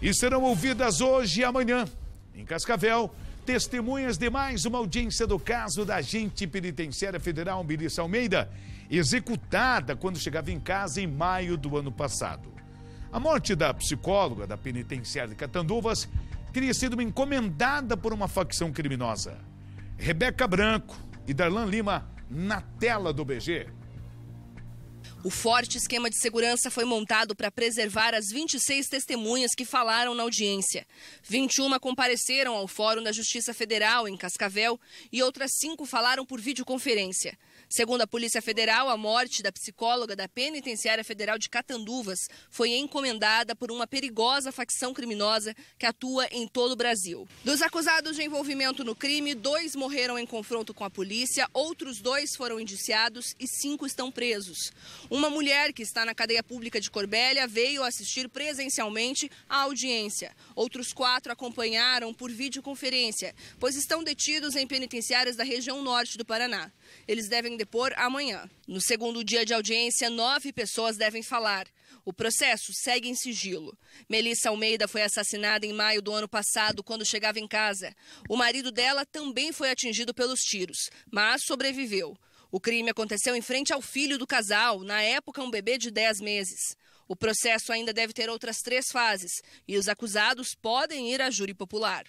e serão ouvidas hoje e amanhã, em Cascavel, testemunhas de mais uma audiência do caso da agente penitenciária federal Melissa Almeida, executada quando chegava em casa em maio do ano passado. A morte da psicóloga da penitenciária de Catanduvas teria sido encomendada por uma facção criminosa. Rebeca Branco e Darlan Lima na tela do BG. O forte esquema de segurança foi montado para preservar as 26 testemunhas que falaram na audiência. 21 compareceram ao Fórum da Justiça Federal, em Cascavel, e outras cinco falaram por videoconferência. Segundo a Polícia Federal, a morte da psicóloga da Penitenciária Federal de Catanduvas foi encomendada por uma perigosa facção criminosa que atua em todo o Brasil. Dos acusados de envolvimento no crime, dois morreram em confronto com a polícia, outros dois foram indiciados e cinco estão presos. Uma mulher que está na cadeia pública de Corbélia veio assistir presencialmente à audiência. Outros quatro acompanharam por videoconferência, pois estão detidos em penitenciárias da região norte do Paraná. Eles devem depor amanhã. No segundo dia de audiência, nove pessoas devem falar. O processo segue em sigilo. Melissa Almeida foi assassinada em maio do ano passado, quando chegava em casa. O marido dela também foi atingido pelos tiros, mas sobreviveu. O crime aconteceu em frente ao filho do casal, na época um bebê de 10 meses. O processo ainda deve ter outras três fases e os acusados podem ir à júri popular.